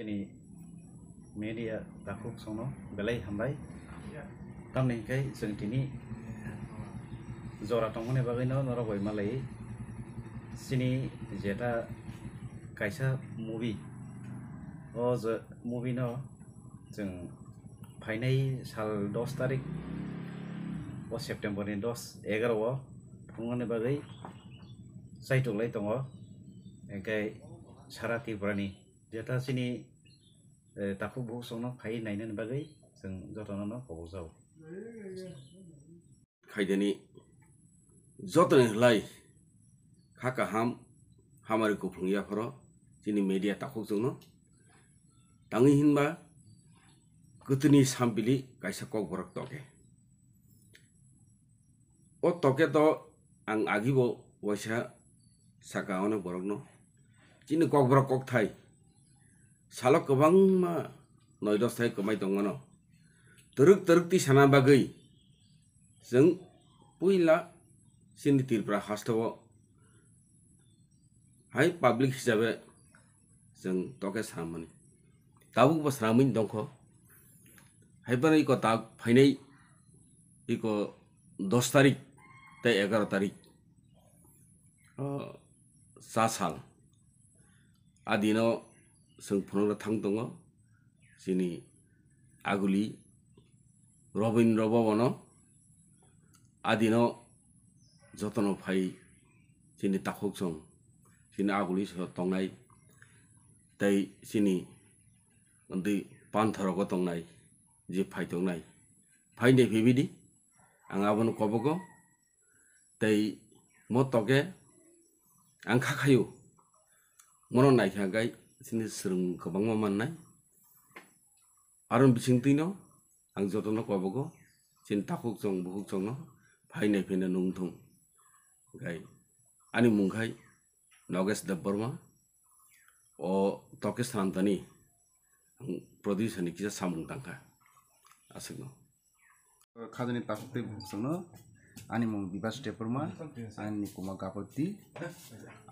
તેની media takuk sono belai hambai tam ning kai sung tini jora tongone bagai no nora goi malai sini jeta kaisa movie o je movie no jung phainai sal 10 tarik o september ni 10 11 o tongone bagai saitok lai tongo engkai সারা ত্রিপুরানি যেটা চিনি दाखु भुसावनो फाय नायनो बागै जों जतनानो खबर जाव खायदेनि जतन लाय खाका हाम हामारि कुफुंगिया फर जिनि मेडिया दाखु जों दाङि हिनबा गोदोनि सामबिलि गायसा कक बरक तके ओ तके त आं आगिब वैसा साका अनेक बरक न जिनि कक बरक कक थाय सालों कबं मा नौजवान कमाई दोंगा नो तरुक तरुक ती साना बागई जं पुइला सिंधी तीर्थ हास्तवो हाय पब्लिक हिसाबे जं तोके सामने ताऊ बस रामिन दोंगो है पर इको ताऊ फाइने इको दस तारीख ते एकर तारीख सात साल आदिनो जो फनराथांग दङ जोंनि आगुलि रबीन्द्र भवन आदिन जतन फाय जोंनि दाखक जों जोंनि आगुलि दंनाय दै जोंनि उन्दै पानथारगो दंनाय जि फायदंनाय फायनाय बेबायदि आं आबोनो कबगो दै मतगे आं खाखायो मन नायखागाय s i n i s e r u n g kebang maman nai arun bising tino ang j o t o no kwabogo s i n takuk jong b u k u k jong no pai nai pena nung t u n g gai ani mungkai noges d a b u r m a o tokes tantani ang produce ni kisa samung tangka asik no k a z o n i takuk te buhuk jong no ani mung bibas t e p u r m a ani kuma k a p o t i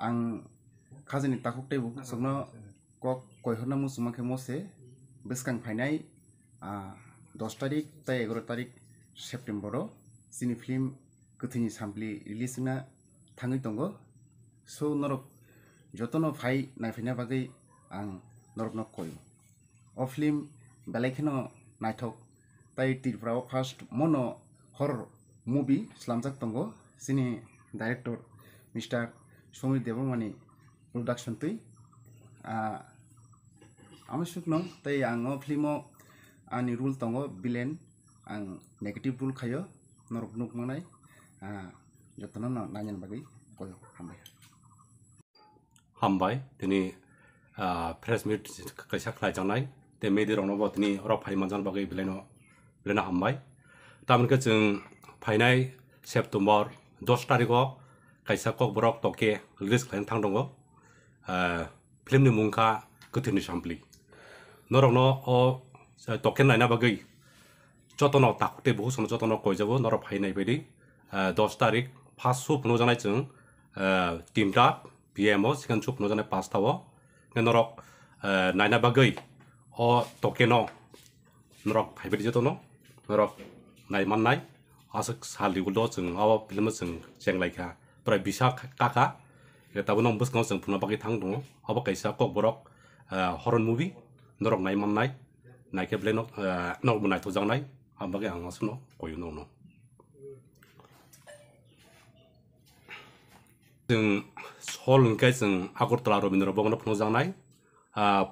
ang k a z a n i takuk te buhuk jong no কক কৈহনে মোৰ চুমাখে মছে বেচকাং ফাইনাই দহ তাৰিখ তাই এঘাৰ তাৰিখ ছেপ্টেম্বৰ চিনি film গোটেইনি চাম্পলি release হোৱা থাঙি দংগ চ' নৰক যতন ভাই নাইফিনা বাগৈ আং নৰকন কয় অ ফিল্ম বেলেগখেন নাইথক তাই ত্ৰিপুৰাও ফাৰ্ষ্ট মন হৰ মুভি চলামজাক দংগ চিনি ডাইৰেক্টৰ মিষ্টাৰ সমীৰ দেৱমানী প্ৰডাকশ্যনটোৱে আমি नो ते आङो फिल्मो आनि रुल तंगो बिलेन आं नेगेटिभ रुल खायो नरक आ जतन नायनान बागै गल हमबाय हामबाय आ प्रेस मिट कैसा खालायजानाय दे मेदिरावनोबो दिनै राव फायमानजान बागै बिलेन बिलेन हमबाय तामनखौ जों फायनाय सेप्टेम्बर 10 तारिखआव कैसा कक बरक रिस्क रिलिज खालायनो थांदों film ni mungka kuthin ni sampli norok no o token na na bagai choto no tak te bohu sono choto no koi jabo norok phai nai bedi 10 tarik pas sup no janai chung team ta pmo sikan chup no janai pas ta wo ne norok na na bagai o token no norok phai bedi choto no norok nai man nai asak sal ri gul do chung awa film chung cheng lai kha pra bisak ka ka tabu nong bus kong seng puna pagi tang dong apa kai sa kok borok horon movie norok nai man nai nai ke blen nok nok bunai tu zang nai apa kai angas no koyu no no seng sol ngke seng akur tala robin norok bong nok nong zang nai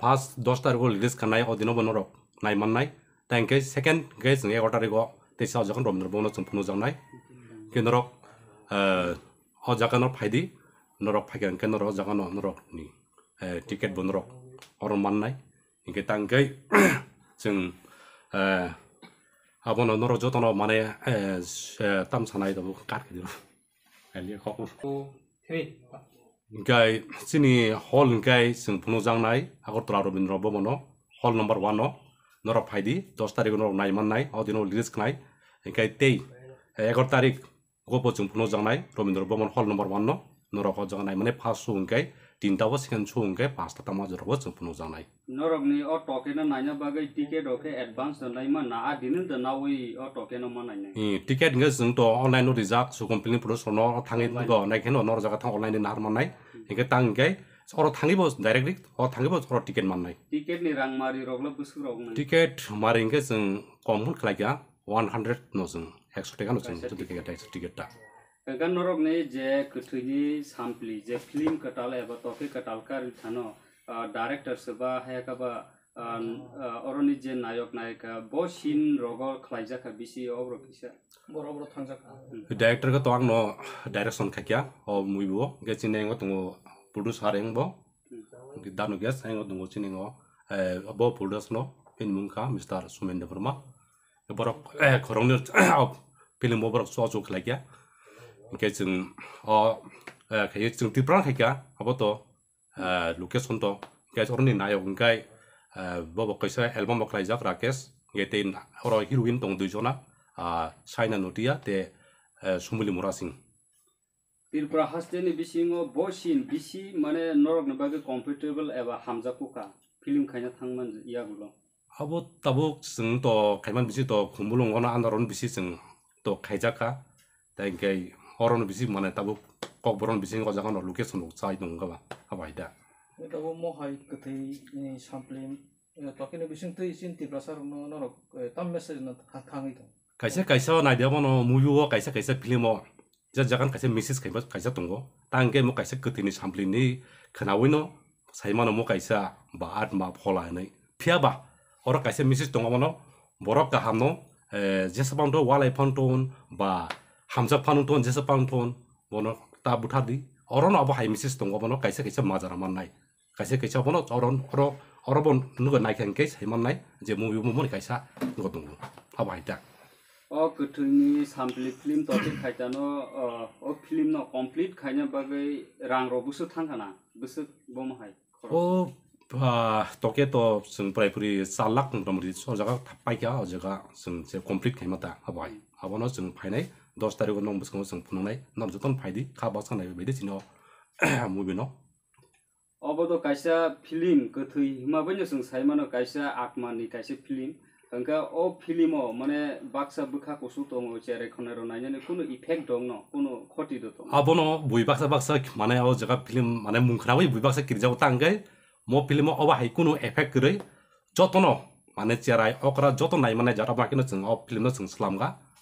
pas dos tari go lilis kan nai o dino bong norok nai man nai tang ke second ke seng e gotari go te sa zang robin norok bong nok seng puna zang nai ke norok o zang kan nok pai di নৰক ফাইকে এনেকৈ নৰক জাগা নৰক নি ticket বন rock অৰ মান নাই এনেকৈ তাংকৈ যোন আপোন নৰক যতন মানে তাম চানাই যাব কাঠ খেদি এনেকৈ চিনি হল এনেকৈ যোন ফোনো জাংনাই Agartala Rabindra Bhavan hall number one নৰক ফাইদি দহ তাৰিখ নৰক নাই মান নাই অদিনৰ লিৰিজ খাই এনেকৈ তেই এঘাৰ তাৰিখ গপ যোন ফোনো জাংনাই Rabindra Bhavan hall number one ন নৰক জনাই মানে ফাৰ্ষ্ট শ্ব হংকাই তিনিটাব ছেকেণ্ড শ্ব হংকাই পাঁচটা মাজত ৰ'ব চম্পুন জনাই নৰক নি অ টকেন নাইনে বাগে টিকেট অকে এডভান্স জনাই মই না দিনে জনাও ওই অ টকেন মই নাইনে ই টিকেট গে জং তো অনলাইন রিজার্ভ সু কমপ্লিট পুরো সোন থাঙ্গি গ নাইখেন অনৰ জায়গা থাং অনলাইন নাৰ মানাই হেকে তাংকাই অৰ থাঙিব ডাইৰেক্টলি অৰ থাঙিব অৰ টিকেট মান নাই টিকেট নি ৰাং মাৰি ৰগল বুসু ৰগ নাই টিকেট মাৰি গে জং কমন খলাইগা ওৱান হাণ্ড্ৰেড নজন একশ টকা নজন টিকেট টিকেটটা ने जे कठी साम्पलि जे फिल्म कटाल एबा टफि कटालकार थानो डायरेक्टर सोबा हायाकाबा और जे नायक नायिका बीन रग खाइजा बिसि अब्र डायरेक्टर का तो आं नो डायरेक्शन खाकिया अ मुइबो गेचिन नेंगो तुंगो प्रोड्यूस हारेंगबो दानु गेस हेंग तुंगो चिनिंगो अब ब प्रोड्यूस नो इन मुंखा मिस्टर सुमेंद्र वर्मा बरक खरों फिल्म सो चो खिला खलाइया 이렇게 지금 어 에, 지금 뒷바라니까 아버도 루케 손도 이렇게 어른이 나요 그러니까 뭐 먹고 있어 앨범 먹고 있어 그렇겠어 이게 대인 어로 히로인 동두이잖아 아 차이나 노디야 대 숨을이 몰아싱 일부러 하스테니 비싱어 보신 비시 만에 노력 나가게 컴퓨터블 에바 함자쿠카 필름 가냐 탕만 이야기로 하고 따복 승도 가만 비시도 공부를 원하는 하나로는 비시 승또 가자카 但该。Thank you. horon bisi mana tabu kok boron bisi kok jangan lu kes nuk sai nung kaba apa ida kita bu mau hai kete ini sampling tapi nabi sing tuh isin tiba sar no no no tam message nanti hatang itu kaisa kaisa na dia mau muyu kok kaisa kaisa film or jadi jangan kaisa misis kaisa kaisa tunggu tangke mau kaisa kete ini sampling ini kenapa ini saya mau mau kaisa bahat ma pola ini piapa orang kaisa misis tunggu mana borok kaham no jasa pantau walai pantau ba hamsa phanung thon jesa phanung thon bono ta butha di oron abo hai misis tong bono kaisa kaisa majar man nai kaisa kaisa bono oron oro oro bon nu ga nai khang kais hai man nai je mu yu mu mon kaisa go tong abo hai ta o kutur ni sampli film to ti khai ta no o film no complete khaina bagai rang ro busu thang khana busu bom hai o ba toke to sung pray puri salak ngom ri so jaga thapai ka jaga sung se complete khai mata abai abono sung phai nai দহ তাৰিখত মই বস্তু মই সম্পূৰ্ণ নাই ন যতন ফাই দি খা বাচ খান বেদে চিন মুভি ন অবদ কাইছা ফিলিম কথৈ হিমাবৈ নচং চাইমান কাইছা আত্মানি কাইছে ফিলিম অংক অ ফিলিম মানে বাক্সা বুখা কচু তং চেৰে খনেৰ নাইনে কোনো ইফেক্ট দং ন কোনো ক্ষতি দত আব ন বুই বাক্সা বাক্সা মানে আৰু জেগা ফিলিম মানে মুখনা বুই বাক্সা কিৰি যাব তাংগাই মোৰ ফিলিম অ হাই কোনো এফেক্ট কৰে যত ন মানে চেৰাই অকৰা যত নাই মানে যাৰা বাকী নচং অ ফিলিম নচং চলামগা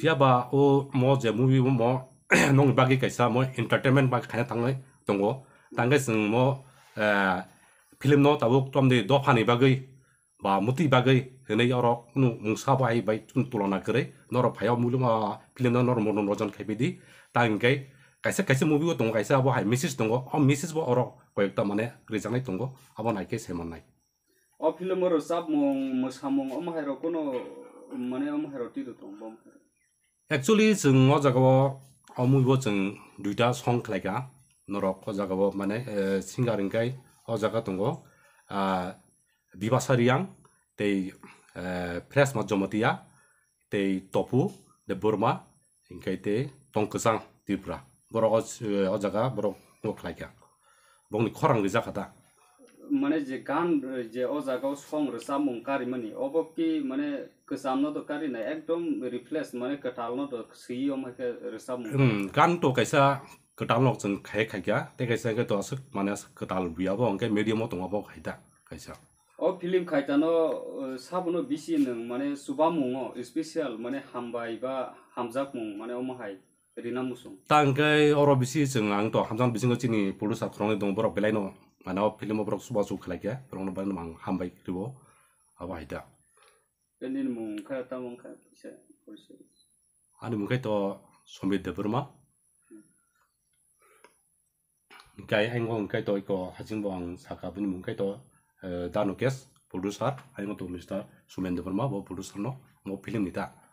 phía bà ô mò giờ movie mò nông ba cái cái sao mò entertainment ba cái thằng ấy đúng không tăng cái sừng mò phim nó tao trong đây đó phan ba cái bà một tí ba cái thế này ở đó nó mùng sao bài bài chúng tôi nói cái nó là phải ở mua mà phim nó nó là một nó chọn cái gì tăng cái cái sao cái sao movie của tung cái sao bà hay message tung có ông message bà ở đó có một tấm này cái gì này tung có ông này cái xem này ở film ở đó sao mùng mùng sao mùng ông hay rồi có nó mà này ông hay rồi tí được tung bông actually যোন জাগাব অমূল্য যোন দুইটা চং খেলাইকা নৰক জাগাব মানে চিংগাৰিংকাই অ জাগা দঙ বিবাচাৰিয়াং তেই fresh মজ্জমতীয়া তেই টপু দে বৰমা এংকাই তে টংকচাং ত্ৰিপুৰা বৰ অ জাগা বৰ খেলাইকা বংনি খৰাং ৰিজাকাটা মানে যে গান যে অ জায়গাও সং রসা মঙ্কারি মানে অবকি মানে কসাম নত কারি না একদম রিফ্লেস মানে কটাল নত সিই ও মকে রসা গান তো কাইসা কটাল জন খাই খাই গা তে কাইসা কে তো আস মানে কটাল বিয়াব অঙ্কে মিডিয়াম তো অবক খাইতা কাইসা অ ফিল্ম খাইতা ন সাবনো বিসি ন মানে সুবা মুং অ স্পেশাল মানে হামবাই বা হামজাক মুং মানে ও মহাই রিনা মুসুং তাঙ্কাই অরবিসি জং আং তো হামজাং বিসিং চিনি পুলিশ আক্রমণে দং বড় বেলাই ন mana o film obrok suba su lagi ya rong ban mang ham bai ribo awa ida denin mung kha ta mung kha se kurse ani mung kai to sombe de burma kai ang ngong kai to ko bang saka bun mung kai to eh, dano kes producer ai ngong to mister sumen de burma bo producer no mau film nih ta